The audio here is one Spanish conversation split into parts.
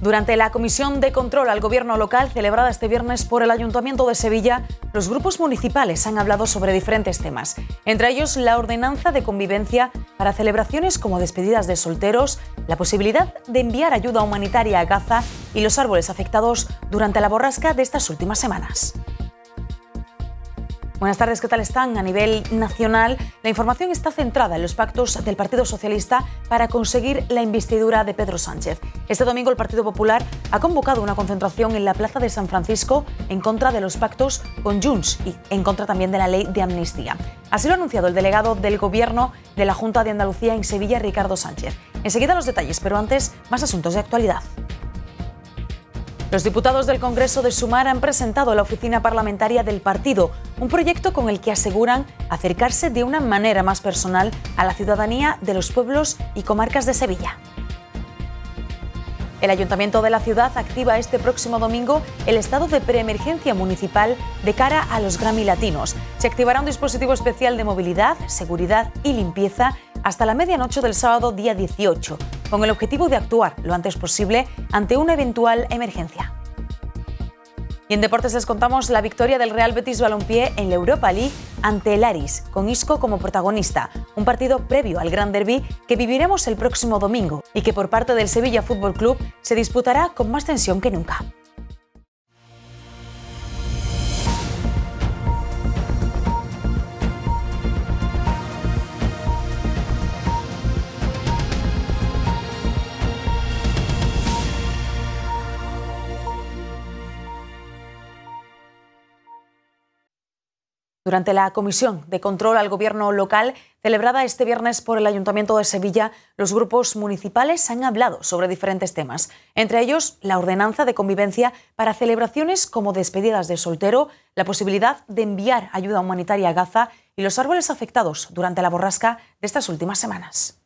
Durante la comisión de control al gobierno local celebrada este viernes por el Ayuntamiento de Sevilla, los grupos municipales han hablado sobre diferentes temas, entre ellos la ordenanza de convivencia para celebraciones como despedidas de solteros, la posibilidad de enviar ayuda humanitaria a Gaza y los árboles afectados durante la borrasca de estas últimas semanas. Buenas tardes, ¿qué tal están? A nivel nacional, la información está centrada en los pactos del Partido Socialista para conseguir la investidura de Pedro Sánchez. Este domingo el Partido Popular ha convocado una concentración en la Plaza de San Francisco en contra de los pactos con Junts y en contra también de la ley de amnistía. Así lo ha anunciado el delegado del Gobierno de la Junta de Andalucía en Sevilla, Ricardo Sánchez. Enseguida los detalles, pero antes, más asuntos de actualidad. Los diputados del Congreso de Sumar han presentado a la oficina parlamentaria del partido un proyecto con el que aseguran acercarse de una manera más personal a la ciudadanía de los pueblos y comarcas de Sevilla. El Ayuntamiento de la ciudad activa este próximo domingo el estado de preemergencia municipal de cara a los Grammy Latinos. Se activará un dispositivo especial de movilidad, seguridad y limpieza hasta la medianoche del sábado día 18, con el objetivo de actuar lo antes posible ante una eventual emergencia. Y en deportes les contamos la victoria del Real Betis Balompié en la Europa League ante el Aris, con Isco como protagonista, un partido previo al Gran Derby que viviremos el próximo domingo y que por parte del Sevilla Fútbol Club se disputará con más tensión que nunca. Durante la Comisión de Control al Gobierno Local, celebrada este viernes por el Ayuntamiento de Sevilla, los grupos municipales han hablado sobre diferentes temas, entre ellos la ordenanza de convivencia para celebraciones como despedidas de soltero, la posibilidad de enviar ayuda humanitaria a Gaza y los árboles afectados durante la borrasca de estas últimas semanas.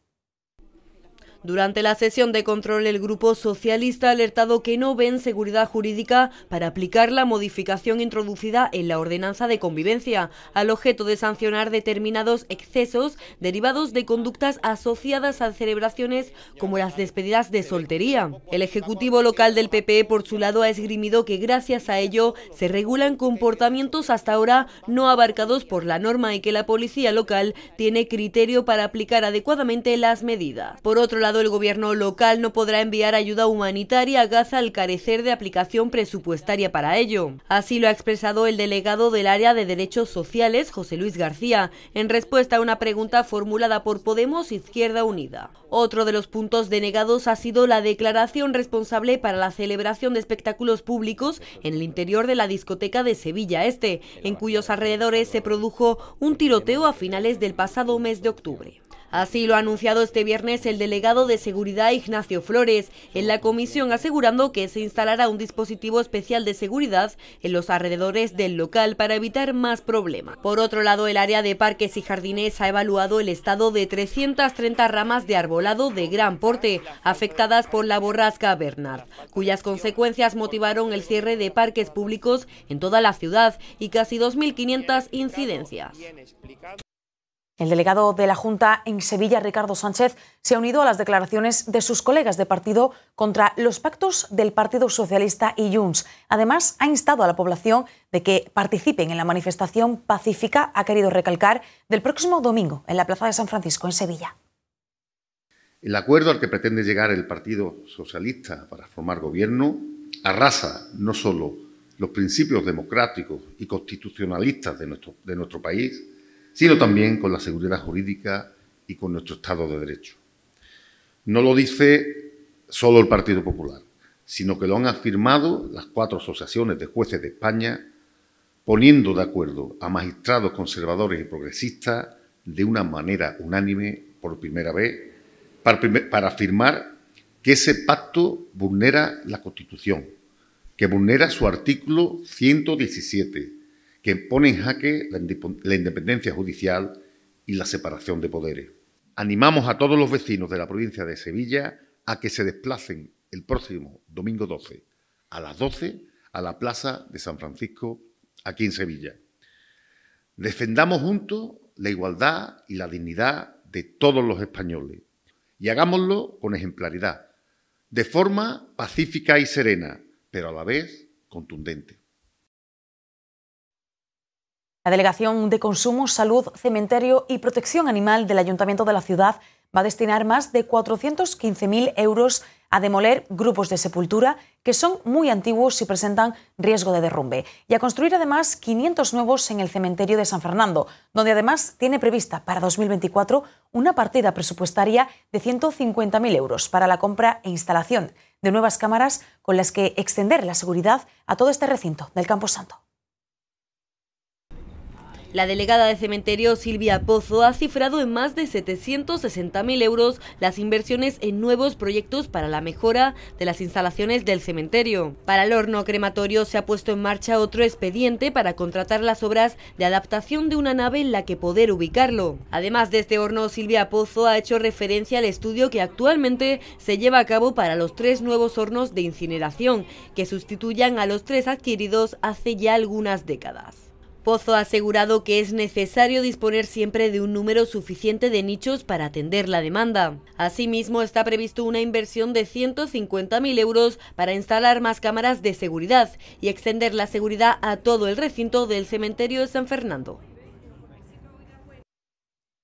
Durante la sesión de control, el Grupo Socialista ha alertado que no ven seguridad jurídica para aplicar la modificación introducida en la ordenanza de convivencia, al objeto de sancionar determinados excesos derivados de conductas asociadas a celebraciones como las despedidas de soltería. El Ejecutivo local del PP, e, por su lado, ha esgrimido que gracias a ello se regulan comportamientos hasta ahora no abarcados por la norma y que la policía local tiene criterio para aplicar adecuadamente las medidas. Por otro lado, el gobierno local no podrá enviar ayuda humanitaria a Gaza al carecer de aplicación presupuestaria para ello. Así lo ha expresado el delegado del área de Derechos Sociales, José Luis García, en respuesta a una pregunta formulada por Podemos Izquierda Unida. Otro de los puntos denegados ha sido la declaración responsable para la celebración de espectáculos públicos en el interior de la discoteca de Sevilla Este, en cuyos alrededores se produjo un tiroteo a finales del pasado mes de octubre. Así lo ha anunciado este viernes el delegado de seguridad Ignacio Flores en la comisión asegurando que se instalará un dispositivo especial de seguridad en los alrededores del local para evitar más problemas. Por otro lado, el área de parques y jardines ha evaluado el estado de 330 ramas de arbolado de gran porte afectadas por la borrasca Bernard, cuyas consecuencias motivaron el cierre de parques públicos en toda la ciudad y casi 2.500 incidencias. El delegado de la Junta en Sevilla, Ricardo Sánchez, se ha unido a las declaraciones de sus colegas de partido contra los pactos del Partido Socialista y Junts. Además, ha instado a la población de que participen en la manifestación pacífica, ha querido recalcar, del próximo domingo en la Plaza de San Francisco, en Sevilla. El acuerdo al que pretende llegar el Partido Socialista para formar gobierno arrasa no solo los principios democráticos y constitucionalistas de nuestro, de nuestro país, sino también con la seguridad jurídica y con nuestro Estado de Derecho. No lo dice solo el Partido Popular, sino que lo han afirmado las cuatro asociaciones de jueces de España, poniendo de acuerdo a magistrados conservadores y progresistas de una manera unánime por primera vez para, afirmar que ese pacto vulnera la Constitución, que vulnera su artículo 117 que pone en jaque la independencia judicial y la separación de poderes. Animamos a todos los vecinos de la provincia de Sevilla a que se desplacen el próximo domingo 12 a las 12 a la Plaza de San Francisco aquí en Sevilla. Defendamos juntos la igualdad y la dignidad de todos los españoles y hagámoslo con ejemplaridad, de forma pacífica y serena, pero a la vez contundente. La Delegación de Consumo, Salud, Cementerio y Protección Animal del Ayuntamiento de la ciudad va a destinar más de 415.000 euros a demoler grupos de sepultura que son muy antiguos y presentan riesgo de derrumbe, y a construir además 500 nuevos en el cementerio de San Fernando, donde además tiene prevista para 2024 una partida presupuestaria de 150.000 euros para la compra e instalación de nuevas cámaras con las que extender la seguridad a todo este recinto del Campo Santo. La delegada de cementerio Silvia Pozo ha cifrado en más de 760.000 euros las inversiones en nuevos proyectos para la mejora de las instalaciones del cementerio. Para el horno crematorio se ha puesto en marcha otro expediente para contratar las obras de adaptación de una nave en la que poder ubicarlo. Además de este horno, Silvia Pozo ha hecho referencia al estudio que actualmente se lleva a cabo para los tres nuevos hornos de incineración, que sustituyan a los tres adquiridos hace ya algunas décadas. Pozo ha asegurado que es necesario disponer siempre de un número suficiente de nichos para atender la demanda. Asimismo, está previsto una inversión de 150.000 euros para instalar más cámaras de seguridad y extender la seguridad a todo el recinto del cementerio de San Fernando.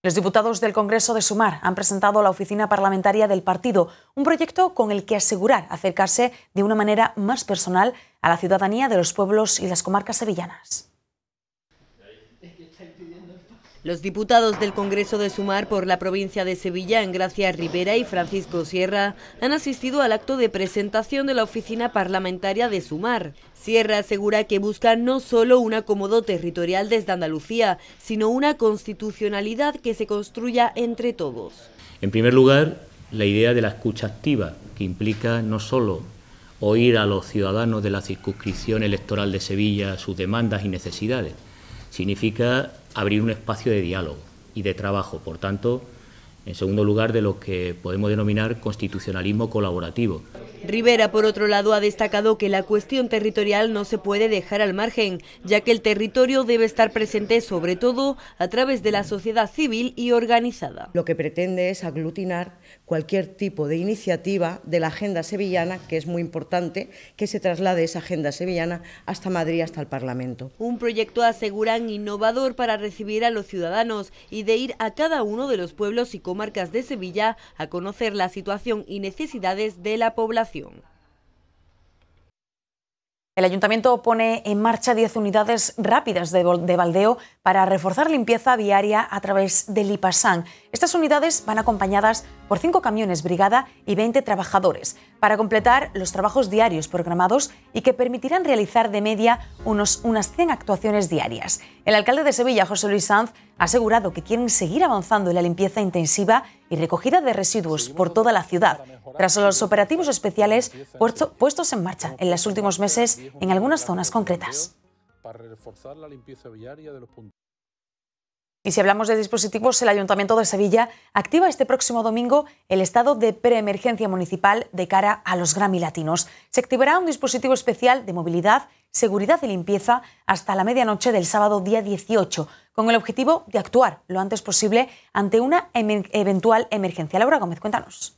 Los diputados del Congreso de Sumar han presentado la oficina parlamentaria del partido un proyecto con el que asegurar acercarse de una manera más personal a la ciudadanía de los pueblos y las comarcas sevillanas. Los diputados del Congreso de Sumar por la provincia de Sevilla, ...en Gracia Rivera y Francisco Sierra, han asistido al acto de presentación de la oficina parlamentaria de Sumar. Sierra asegura que busca no solo un acomodo territorial desde Andalucía, sino una constitucionalidad que se construya entre todos. En primer lugar, la idea de la escucha activa, que implica no solo oír a los ciudadanos de la circunscripción electoral de Sevilla sus demandas y necesidades, significa abrir un espacio de diálogo y de trabajo. Por tanto, en segundo lugar, de lo que podemos denominar constitucionalismo colaborativo. Rivera, por otro lado, ha destacado que la cuestión territorial no se puede dejar al margen, ya que el territorio debe estar presente sobre todo a través de la sociedad civil y organizada. Lo que pretende es aglutinar cualquier tipo de iniciativa de la agenda sevillana, que es muy importante, que se traslade esa agenda sevillana hasta Madrid, hasta el Parlamento. Un proyecto, aseguran, innovador para recibir a los ciudadanos y de ir a cada uno de los pueblos y comarcas de Sevilla a conocer la situación y necesidades de la población. El ayuntamiento pone en marcha 10 unidades rápidas de, baldeo para reforzar limpieza viaria a través del IPASAN. Estas unidades van acompañadas por 5 camiones brigada y 20 trabajadores para completar los trabajos diarios programados y que permitirán realizar de media unas 100 actuaciones diarias. El alcalde de Sevilla, José Luis Sanz, ha asegurado que quieren seguir avanzando en la limpieza intensiva y recogida de residuos por toda la ciudad, tras los operativos especiales puestos en marcha en los últimos meses en algunas zonas concretas. Y si hablamos de dispositivos, el Ayuntamiento de Sevilla activa este próximo domingo el estado de preemergencia municipal de cara a los Grammy Latinos. Se activará un dispositivo especial de movilidad, seguridad y limpieza hasta la medianoche del sábado día 18, con el objetivo de actuar lo antes posible ante una eventual emergencia. Laura Gómez, cuéntanos.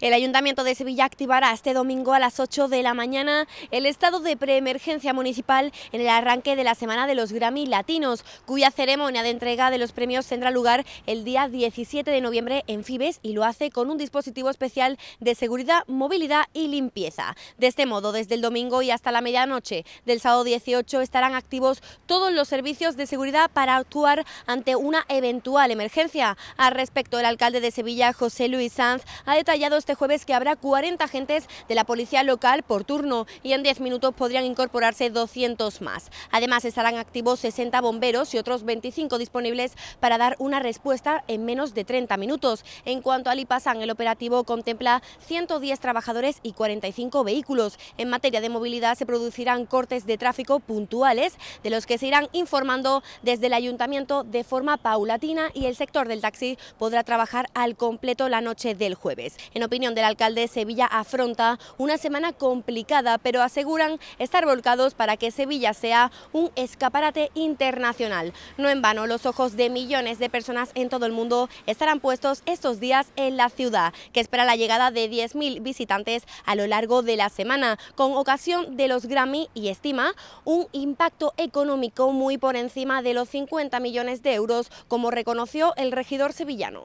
El Ayuntamiento de Sevilla activará este domingo a las 8 de la mañana el estado de preemergencia municipal en el arranque de la Semana de los Grammy Latinos, cuya ceremonia de entrega de los premios tendrá lugar el día 17 de noviembre en Fibes y lo hace con un dispositivo especial de seguridad, movilidad y limpieza. De este modo, desde el domingo y hasta la medianoche del sábado 18 estarán activos todos los servicios de seguridad para actuar ante una eventual emergencia. Al respecto, el alcalde de Sevilla, José Luis Sanz, ha detallado detallado este jueves que habrá 40 agentes de la policía local por turno y en 10 minutos podrían incorporarse 200 más. Además estarán activos 60 bomberos y otros 25 disponibles para dar una respuesta en menos de 30 minutos. En cuanto al IPASAN, el operativo contempla 110 trabajadores y 45 vehículos. En materia de movilidad se producirán cortes de tráfico puntuales de los que se irán informando desde el ayuntamiento de forma paulatina y el sector del taxi podrá trabajar al completo la noche del jueves. En opinión del alcalde, Sevilla afronta una semana complicada, pero aseguran estar volcados para que Sevilla sea un escaparate internacional. No en vano, los ojos de millones de personas en todo el mundo estarán puestos estos días en la ciudad, que espera la llegada de 10.000 visitantes a lo largo de la semana, con ocasión de los Grammy y estima un impacto económico muy por encima de los 50 millones de euros, como reconoció el regidor sevillano.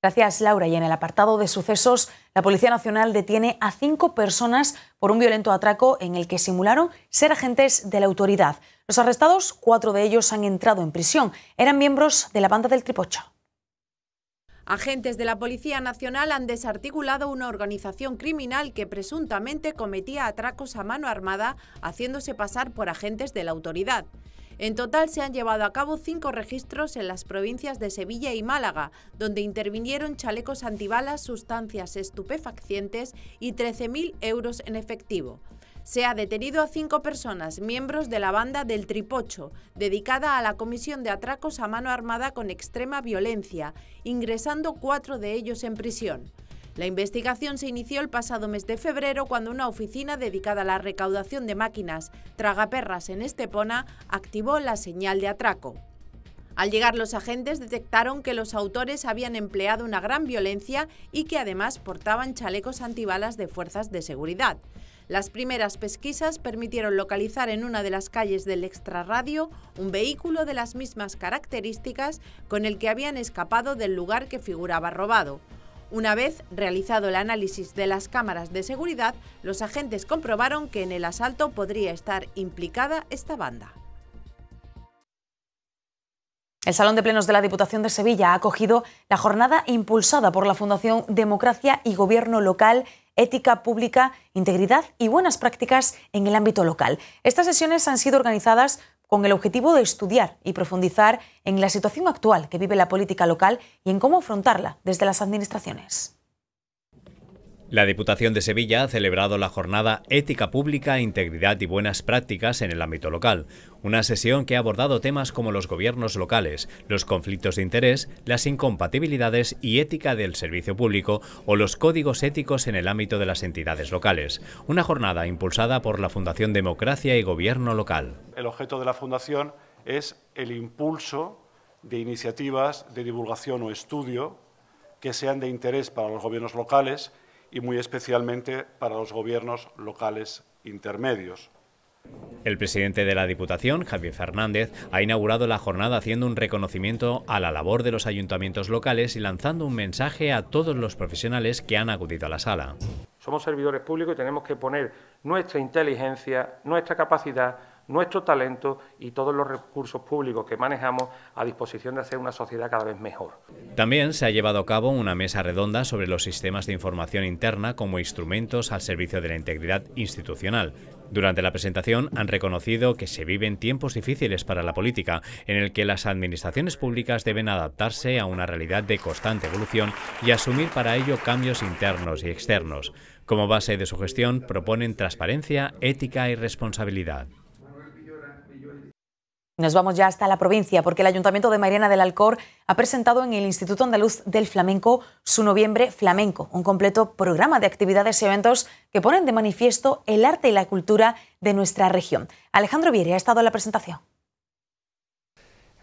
Gracias, Laura. Y en el apartado de sucesos, la Policía Nacional detiene a cinco personas por un violento atraco en el que simularon ser agentes de la autoridad. Los arrestados, cuatro de ellos han entrado en prisión, eran miembros de la banda del Tripocho. Agentes de la Policía Nacional han desarticulado una organización criminal que presuntamente cometía atracos a mano armada, haciéndose pasar por agentes de la autoridad. En total se han llevado a cabo cinco registros en las provincias de Sevilla y Málaga, donde intervinieron chalecos antibalas, sustancias estupefacientes y 13.000 euros en efectivo se ha detenido a cinco personas, miembros de la banda del Tripocho, dedicada a la comisión de atracos a mano armada con extrema violencia, ingresando cuatro de ellos en prisión. La investigación se inició el pasado mes de febrero cuando una oficina dedicada a la recaudación de máquinas tragaperras en Estepona activó la señal de atraco. Al llegar los agentes detectaron que los autores habían empleado una gran violencia y que además portaban chalecos antibalas de fuerzas de seguridad. Las primeras pesquisas permitieron localizar en una de las calles del extrarradio un vehículo de las mismas características con el que habían escapado del lugar que figuraba robado. Una vez realizado el análisis de las cámaras de seguridad, los agentes comprobaron que en el asalto podría estar implicada esta banda. El Salón de Plenos de la Diputación de Sevilla ha acogido la jornada impulsada por la Fundación Democracia y Gobierno Local, Ética Pública, Integridad y Buenas Prácticas en el ámbito local. Estas sesiones han sido organizadas con el objetivo de estudiar y profundizar en la situación actual que vive la política local y en cómo afrontarla desde las administraciones. La Diputación de Sevilla ha celebrado la jornada Ética Pública, Integridad y Buenas Prácticas en el ámbito local, una sesión que ha abordado temas como los gobiernos locales, los conflictos de interés, las incompatibilidades y ética del servicio público o los códigos éticos en el ámbito de las entidades locales, una jornada impulsada por la Fundación Democracia y Gobierno Local. El objeto de la Fundación es el impulso de iniciativas de divulgación o estudio que sean de interés para los gobiernos locales y muy especialmente para los gobiernos locales intermedios. El presidente de la Diputación, Javier Fernández, ha inaugurado la jornada haciendo un reconocimiento a la labor de los ayuntamientos locales y lanzando un mensaje a todos los profesionales que han acudido a la sala. Somos servidores públicos y tenemos que poner nuestra inteligencia, nuestra capacidad, nuestro talento y todos los recursos públicos que manejamos a disposición de hacer una sociedad cada vez mejor. También se ha llevado a cabo una mesa redonda sobre los sistemas de información interna como instrumentos al servicio de la integridad institucional. Durante la presentación han reconocido que se viven tiempos difíciles para la política, en el que las administraciones públicas deben adaptarse a una realidad de constante evolución y asumir para ello cambios internos y externos. Como base de su gestión proponen transparencia, ética y responsabilidad. Nos vamos ya hasta la provincia porque el Ayuntamiento de Mariana del Alcor ha presentado en el Instituto Andaluz del Flamenco su noviembre flamenco, un completo programa de actividades y eventos que ponen de manifiesto el arte y la cultura de nuestra región. Alejandro Vieri ha estado en la presentación.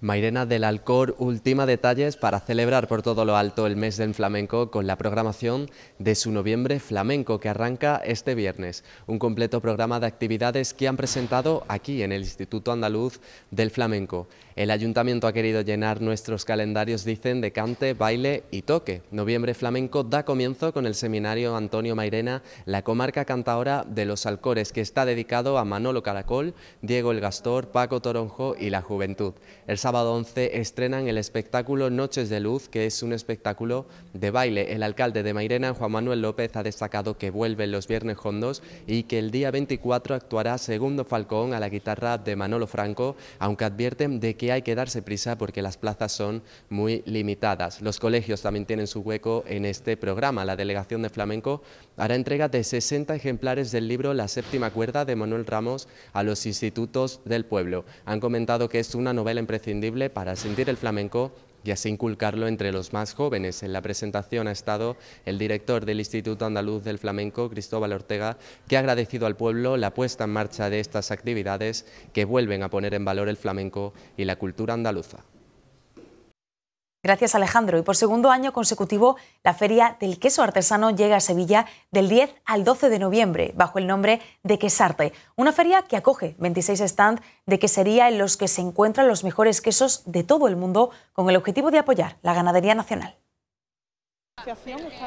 Mairena del Alcor última detalles para celebrar por todo lo alto el mes del flamenco con la programación de su noviembre flamenco que arranca este viernes. Un completo programa de actividades que han presentado aquí en el Instituto Andaluz del Flamenco. El ayuntamiento ha querido llenar nuestros calendarios, dicen, de cante, baile y toque. Noviembre flamenco da comienzo con el seminario Antonio Mairena, la comarca cantaora de los Alcores, que está dedicado a Manolo Caracol, Diego el Gastor, Paco Toronjo y la juventud. El sábado 11 estrenan el espectáculo Noches de Luz, que es un espectáculo de baile. El alcalde de Mairena, Juan Manuel López, ha destacado que vuelven los Viernes Hondos y que el día 24 actuará Segundo Falcón a la guitarra de Manolo Franco, aunque advierten de que hay que darse prisa porque las plazas son muy limitadas. Los colegios también tienen su hueco en este programa. La Delegación de Flamenco hará entrega de 60 ejemplares del libro La Séptima Cuerda de Manuel Ramos a los institutos del pueblo. Han comentado que es una novela imprescindible para sentir el flamenco y así inculcarlo entre los más jóvenes. En la presentación ha estado el director del Instituto Andaluz del Flamenco, Cristóbal Ortega, que ha agradecido al pueblo la puesta en marcha de estas actividades que vuelven a poner en valor el flamenco y la cultura andaluza. Gracias Alejandro. Y por segundo año consecutivo, la Feria del Queso Artesano llega a Sevilla del 10 al 12 de noviembre bajo el nombre de Quesarte, una feria que acoge 26 stands de quesería en los que se encuentran los mejores quesos de todo el mundo con el objetivo de apoyar la ganadería nacional.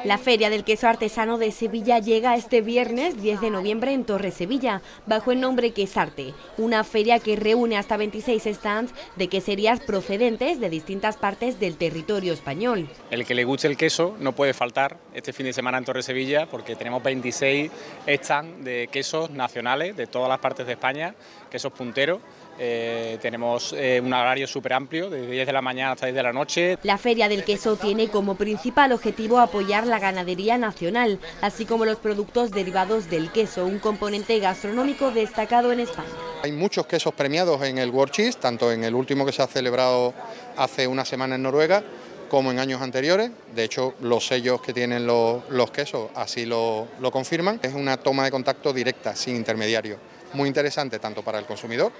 La Feria del Queso Artesano de Sevilla llega este viernes 10 de noviembre en Torre Sevilla, bajo el nombre Quesarte, una feria que reúne hasta 26 stands de queserías procedentes de distintas partes del territorio español. El que le guste el queso no puede faltar este fin de semana en Torre Sevilla porque tenemos 26 stands de quesos nacionales de todas las partes de España, quesos punteros eh, tenemos eh, un horario súper amplio, ...desde 10 de la mañana hasta 10 de la noche. La Feria del Queso tiene como principal objetivo apoyar la ganadería nacional, así como los productos derivados del queso, un componente gastronómico destacado en España. Hay muchos quesos premiados en el World Cheese, tanto en el último que se ha celebrado hace una semana en Noruega, como en años anteriores. De hecho, los sellos que tienen los, quesos así lo, lo, confirman. Es una toma de contacto directa, sin intermediario. Muy interesante tanto para el consumidor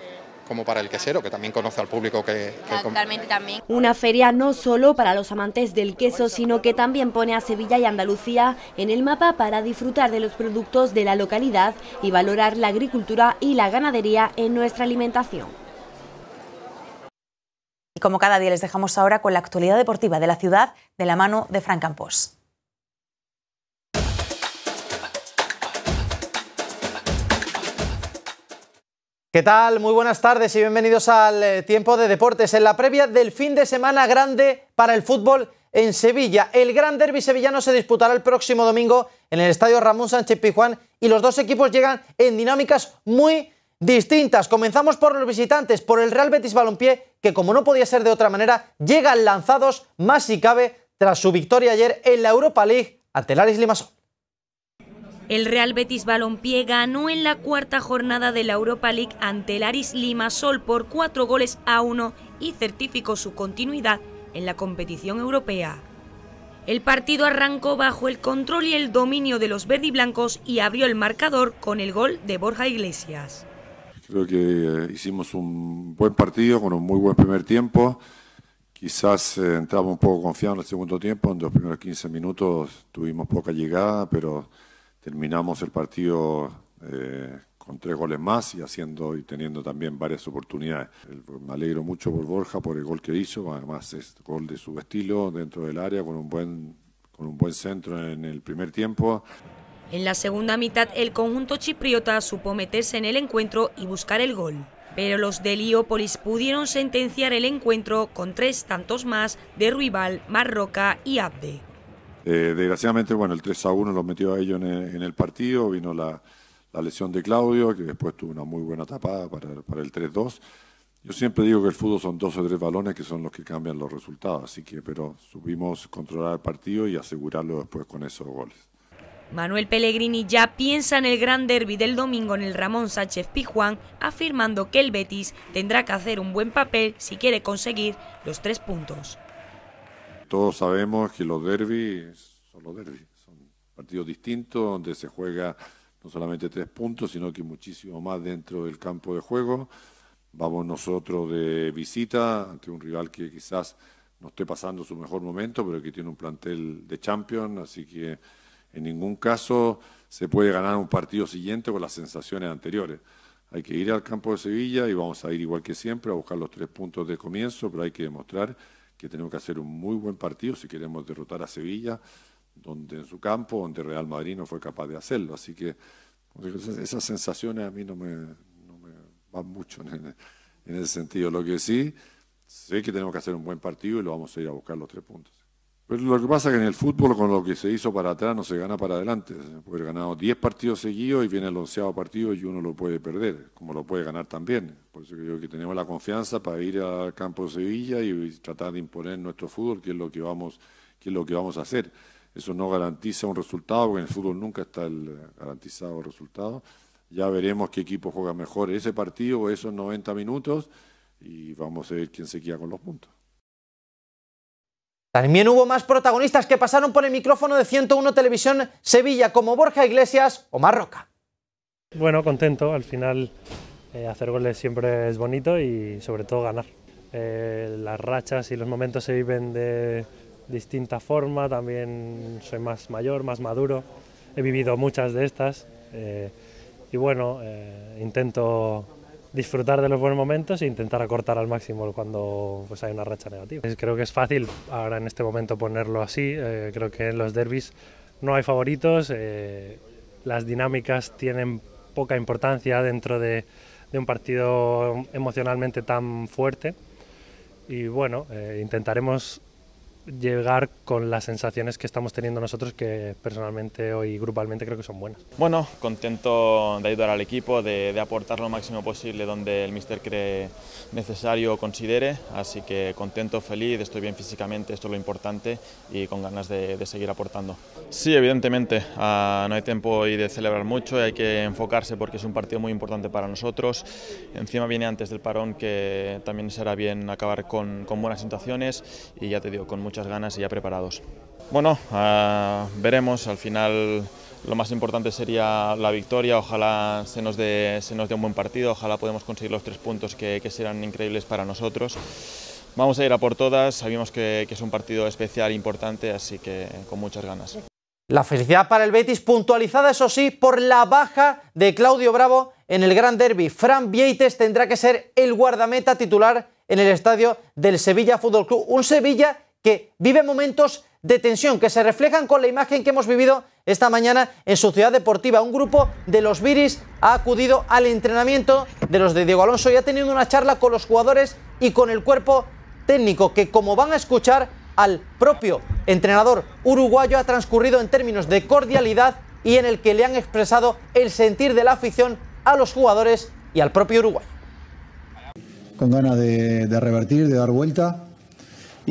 como para el quesero, que también conoce al público que... también. Una feria no solo para los amantes del queso, sino que también pone a Sevilla y Andalucía en el mapa para disfrutar de los productos de la localidad y valorar la agricultura y la ganadería en nuestra alimentación. Y como cada día les dejamos ahora con la actualidad deportiva de la ciudad de la mano de Fran Campos. ¿Qué tal? Muy buenas tardes y bienvenidos al eh, Tiempo de Deportes. En la previa del fin de semana grande para el fútbol en Sevilla. El gran derby sevillano se disputará el próximo domingo en el estadio Ramón Sánchez Pijuán y los dos equipos llegan en dinámicas muy distintas. Comenzamos por los visitantes, por el Real Betis Balompié, que como no podía ser de otra manera, llegan lanzados más si cabe tras su victoria ayer en la Europa League ante el Aris Limassol. El Real Betis Balompié ganó en la cuarta jornada de la Europa League ante el Aris Sol por cuatro goles a uno y certificó su continuidad en la competición europea. El partido arrancó bajo el control y el dominio de los verdiblancos y abrió el marcador con el gol de Borja Iglesias. Creo que eh, hicimos un buen partido con un muy buen primer tiempo. Quizás eh, entramos un poco confiados en el segundo tiempo, en los primeros 15 minutos tuvimos poca llegada, pero Terminamos el partido eh, con tres goles más y haciendo y teniendo también varias oportunidades. Me alegro mucho por Borja por el gol que hizo, además es gol de su estilo dentro del área con un buen con un buen centro en el primer tiempo. En la segunda mitad el conjunto chipriota supo meterse en el encuentro y buscar el gol pero los de Liópolis pudieron sentenciar el encuentro con tres tantos más de Ruibal, Marroca y Abde. Eh, desgraciadamente, bueno, el 3 a 1 lo metió a ellos en el, partido, vino la, lesión de Claudio, que después tuvo una muy buena tapada para, el 3-2. Yo siempre digo que el fútbol son dos o tres balones que son los que cambian los resultados, así que, pero supimos controlar el partido y asegurarlo después con esos goles. Manuel Pellegrini ya piensa en el gran derby del domingo en el Ramón Sánchez Pijuán, afirmando que el Betis tendrá que hacer un buen papel si quiere conseguir los tres puntos todos sabemos que los derbis son los derbis, son partidos distintos donde se juega no solamente tres puntos, sino que muchísimo más dentro del campo de juego. Vamos nosotros de visita ante un rival que quizás no esté pasando su mejor momento, pero que tiene un plantel de champion, así que en ningún caso se puede ganar un partido siguiente con las sensaciones anteriores. Hay que ir al campo de Sevilla y vamos a ir igual que siempre a buscar los tres puntos de comienzo, pero hay que demostrar que tenemos que hacer un muy buen partido si queremos derrotar a Sevilla, donde en su campo, donde Real Madrid no fue capaz de hacerlo. Así que esas sensaciones a mí no me, van mucho en ese sentido. Lo que sí, sé que tenemos que hacer un buen partido y lo vamos a ir a buscar los tres puntos. Pues lo que pasa es que en el fútbol, con lo que se hizo para atrás, no se gana para adelante. puede haber ganado 10 partidos seguidos y viene el onceavo partido y uno lo puede perder, como lo puede ganar también. Por eso creo que tenemos la confianza para ir al campo de Sevilla y tratar de imponer nuestro fútbol, que es lo que vamos, que es lo que vamos a hacer. Eso no garantiza un resultado, porque en el fútbol nunca está el garantizado resultado. Ya veremos qué equipo juega mejor ese partido o esos 90 minutos y vamos a ver quién se queda con los puntos. También hubo más protagonistas que pasaron por el micrófono de 101 Televisión Sevilla, como Borja Iglesias o Marroca. Bueno, contento. Al final eh, hacer goles siempre es bonito y sobre todo ganar. Eh, las rachas y los momentos se viven de distinta forma. También soy más mayor, más maduro. He vivido muchas de estas. Eh, y bueno, intento disfrutar de los buenos momentos e intentar acortar al máximo cuando pues, hay una racha negativa. Creo que es fácil ahora en este momento ponerlo así, eh, creo que en los derbis no hay favoritos, eh, las dinámicas tienen poca importancia dentro de, un partido emocionalmente tan fuerte y bueno, eh, intentaremos llegar con las sensaciones que estamos teniendo nosotros, que personalmente hoy grupalmente creo que son buenas. Bueno, contento de ayudar al equipo, de, aportar lo máximo posible donde el mister cree necesario o considere, así que contento, feliz, estoy bien físicamente, esto es lo importante y con ganas de, seguir aportando. Sí, evidentemente, ah, no hay tiempo hoy de celebrar mucho, hay que enfocarse porque es un partido muy importante para nosotros, encima viene antes del parón que también será bien acabar con, con buenas situaciones y ya te digo, con mucha ganas y ya preparados. Bueno, ah, veremos, al final lo más importante sería la victoria, ojalá se nos dé, se nos dé un buen partido, ojalá podemos conseguir los tres puntos que, serán increíbles para nosotros. Vamos a ir a por todas, sabemos que, es un partido especial, importante, así que con muchas ganas. La felicidad para el Betis, puntualizada eso sí por la baja de Claudio Bravo en el Gran Derby. Fran Vieites tendrá que ser el guardameta titular en el estadio del Sevilla Fútbol Club. Un Sevilla que vive momentos de tensión que se reflejan con la imagen que hemos vivido esta mañana en su ciudad deportiva. Un grupo de los Viris ha acudido al entrenamiento de los de Diego Alonso y ha tenido una charla con los jugadores y con el cuerpo técnico que como van a escuchar al propio entrenador uruguayo ha transcurrido en términos de cordialidad y en el que le han expresado el sentir de la afición a los jugadores y al propio Uruguay. Con ganas de, revertir, de dar vuelta,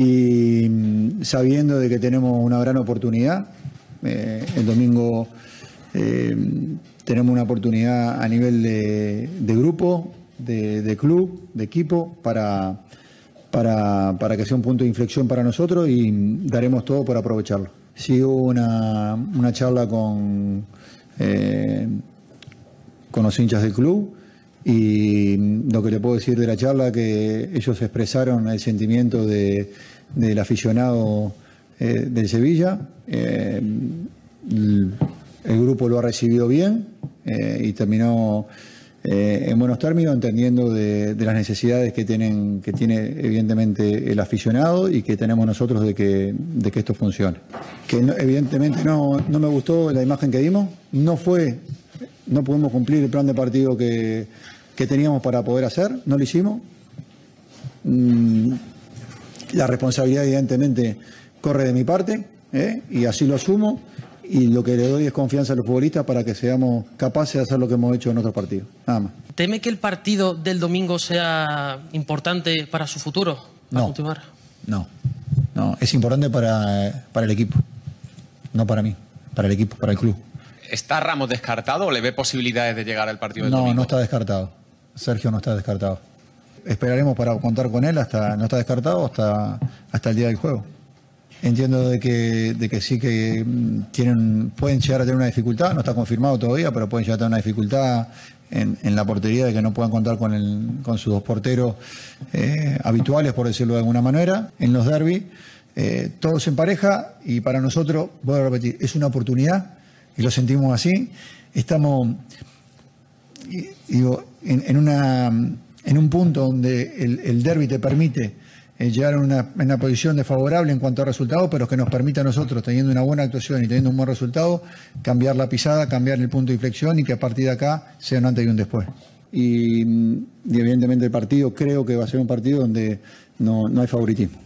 y mm, sabiendo de que tenemos una gran oportunidad, eh, el domingo eh, tenemos una oportunidad a nivel de, grupo, de, club, de equipo, para, para, que sea un punto de inflexión para nosotros y mm, daremos todo por aprovecharlo. Sí una, charla con, eh, con los hinchas del club y lo que le puedo decir de la charla, que ellos expresaron el sentimiento del aficionado eh, del Sevilla. Eh, el, grupo lo ha recibido bien eh, y terminó eh, en buenos términos, entendiendo de, las necesidades que, tienen, que tiene evidentemente el aficionado y que tenemos nosotros de que, de que esto funcione. Que evidentemente no, no me gustó la imagen que dimos, no fue no pudimos cumplir el plan de partido que, teníamos para poder hacer, no lo hicimos. Mm, la responsabilidad evidentemente corre de mi parte ¿eh? y así lo asumo y lo que le doy es confianza a los futbolistas para que seamos capaces de hacer lo que hemos hecho en otros partidos. Nada más. ¿Teme que el partido del domingo sea importante para su futuro? no, no, no, es importante para, para el equipo, no para mí, para el equipo, para el club. ¿Está Ramos descartado o le ve posibilidades de llegar al partido no, No, no está descartado. Sergio no está descartado. Esperaremos para contar con él hasta, no está descartado, hasta, hasta el día del juego. Entiendo de que, de que sí que mm, tienen, pueden llegar a tener una dificultad, no está confirmado todavía, pero pueden llegar a tener una dificultad en, la portería de que no puedan contar con, con sus dos porteros eh, habituales, por decirlo de alguna manera, en los derbis. Eh, todos en pareja y para nosotros, voy a repetir, es una oportunidad y lo sentimos así, estamos en, un punto donde el, derby te permite eh, llegar a una, posición desfavorable en cuanto a resultados, pero que nos permita a nosotros, teniendo una buena actuación y teniendo un buen resultado, cambiar la pisada, cambiar el punto de inflexión y que a partir de acá sea un antes y un después. Y, evidentemente el partido creo que va a ser un partido donde no, no hay favoritismo.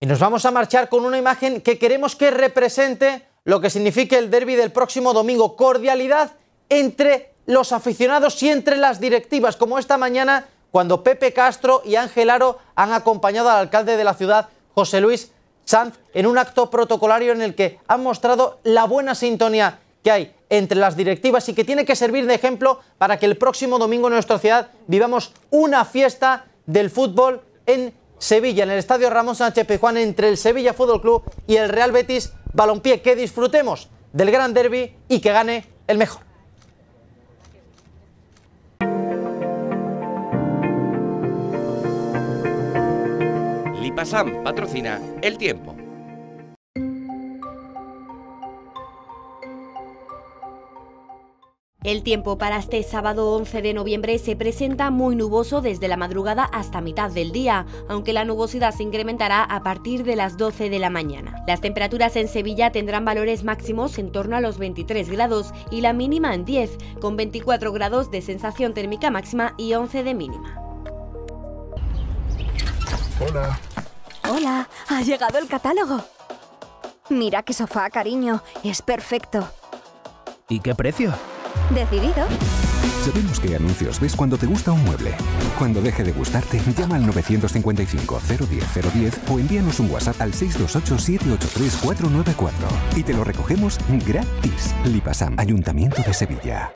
Y nos vamos a marchar con una imagen que queremos que represente lo que significa el derby del próximo domingo. Cordialidad entre los aficionados y entre las directivas, como esta mañana cuando Pepe Castro y Ángel Aro han acompañado al alcalde de la ciudad, José Luis Sanz, en un acto protocolario en el que han mostrado la buena sintonía que hay entre las directivas y que tiene que servir de ejemplo para que el próximo domingo en nuestra ciudad vivamos una fiesta del fútbol en Sevilla en el Estadio Ramón Sánchez Pizjuán entre el Sevilla Fútbol Club y el Real Betis Balompié. Que disfrutemos del gran derby y que gane el mejor. Lipasam patrocina El Tiempo. El tiempo para este sábado 11 de noviembre se presenta muy nuboso desde la madrugada hasta mitad del día, aunque la nubosidad se incrementará a partir de las 12 de la mañana. Las temperaturas en Sevilla tendrán valores máximos en torno a los 23 grados y la mínima en 10, con 24 grados de sensación térmica máxima y 11 de mínima. Hola. Hola, ha llegado el catálogo. Mira qué sofá, cariño, es perfecto. ¿Y qué precio? ¿Decidido? Sabemos qué anuncios ves cuando te gusta un mueble. Cuando deje de gustarte, llama al 955-010-010 o envíanos un WhatsApp al 628-783-494 y te lo recogemos gratis. Lipasam, Ayuntamiento de Sevilla.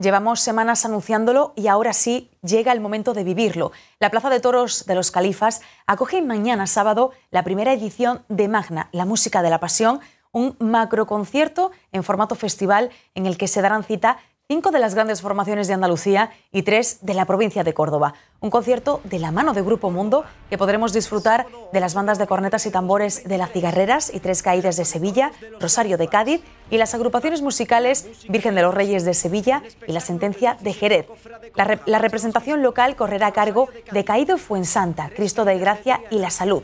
Llevamos semanas anunciándolo y ahora sí llega el momento de vivirlo. La Plaza de Toros de los Califas acoge mañana sábado la primera edición de Magna, la música de la pasión, un macroconcierto en formato festival en el que se darán cita cinco de las grandes formaciones de Andalucía y tres de la provincia de Córdoba. Un concierto de la mano de Grupo Mundo que podremos disfrutar de las bandas de cornetas y tambores de las cigarreras y tres caídas de Sevilla, Rosario de Cádiz y las agrupaciones musicales Virgen de los Reyes de Sevilla y la sentencia de Jerez. La, representación local correrá a cargo de Caído Fuensanta, Cristo de Gracia y la Salud.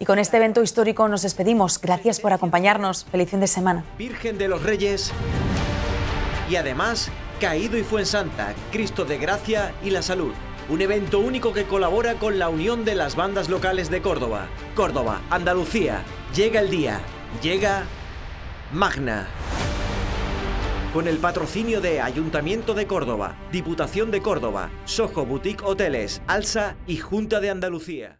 Y con este evento histórico nos despedimos. Gracias por acompañarnos. Feliz fin de semana. Virgen de los Reyes. Y además, Caído y santa, Cristo de Gracia y la Salud. Un evento único que colabora con la unión de las bandas locales de Córdoba. Córdoba, Andalucía. Llega el día. Llega Magna. Con el patrocinio de Ayuntamiento de Córdoba, Diputación de Córdoba, Soho Boutique Hoteles, Alsa y Junta de Andalucía.